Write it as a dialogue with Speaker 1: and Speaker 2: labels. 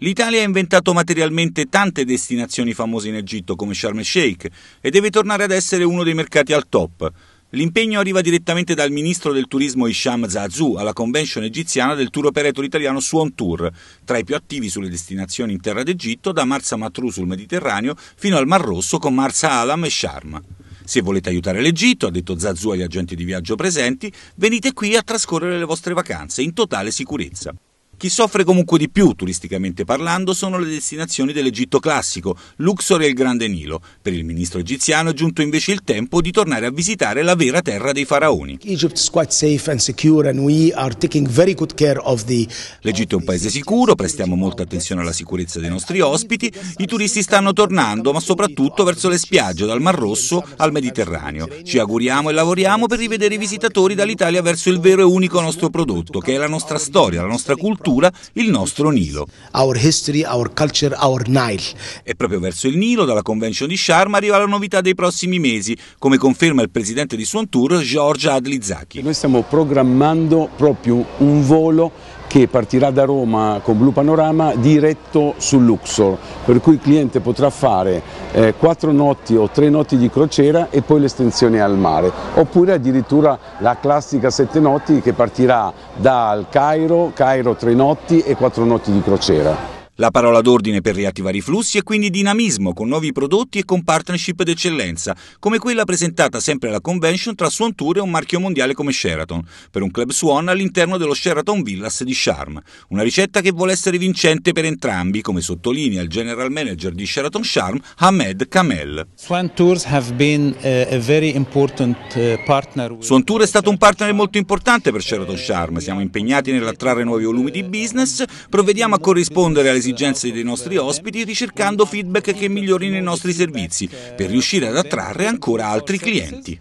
Speaker 1: L'Italia ha inventato materialmente tante destinazioni famose in Egitto come Sharm el Sheikh e deve tornare ad essere uno dei mercati al top. L'impegno arriva direttamente dal ministro del turismo Hisham Zazu alla convention egiziana del tour operator italiano Swan Tour, tra i più attivi sulle destinazioni in terra d'Egitto, da Marsa Matru sul Mediterraneo fino al Mar Rosso con Marsa Alam e Sharm. Se volete aiutare l'Egitto, ha detto Zazu agli agenti di viaggio presenti, venite qui a trascorrere le vostre vacanze in totale sicurezza. Chi soffre comunque di più, turisticamente parlando, sono le destinazioni dell'Egitto classico, Luxor e il Grande Nilo. Per il ministro egiziano è giunto invece il tempo di tornare a visitare la vera terra dei faraoni.
Speaker 2: L'Egitto è un paese sicuro, prestiamo
Speaker 1: molta attenzione alla sicurezza dei nostri ospiti, i turisti stanno tornando, ma soprattutto verso le spiagge dal Mar Rosso al Mediterraneo. Ci auguriamo e lavoriamo per rivedere i visitatori dall'Italia verso il vero e unico nostro prodotto, che è la nostra storia, la nostra cultura cultura il nostro Nilo.
Speaker 2: Our history, our culture, our
Speaker 1: e proprio verso il Nilo, dalla convention di Sharma, arriva la novità dei prossimi mesi, come conferma il presidente di Swan Tour, Giorgia Adlizaki.
Speaker 2: Noi stiamo programmando proprio un volo che partirà da Roma con Blue Panorama diretto su Luxor, per cui il cliente potrà fare eh, 4 notti o 3 notti di crociera e poi l'estensione al mare, oppure addirittura la classica 7 notti che partirà dal Cairo, Cairo 3 notti e 4 notti di crociera.
Speaker 1: La parola d'ordine per riattivare i flussi è quindi dinamismo con nuovi prodotti e con partnership d'eccellenza, come quella presentata sempre alla convention tra Swan Tour e un marchio mondiale come Sheraton, per un club Swan all'interno dello Sheraton Villas di Charm. Una ricetta che vuole essere vincente per entrambi, come sottolinea il general manager di Sheraton Charm, Ahmed Kamel. Swan eh, eh, Tour è stato un partner molto importante per Sheraton Charm. Siamo impegnati nell'attrarre nuovi volumi di business, provvediamo a corrispondere alle esigenze dei nostri ospiti ricercando feedback che migliorino i nostri servizi per riuscire ad attrarre ancora altri clienti.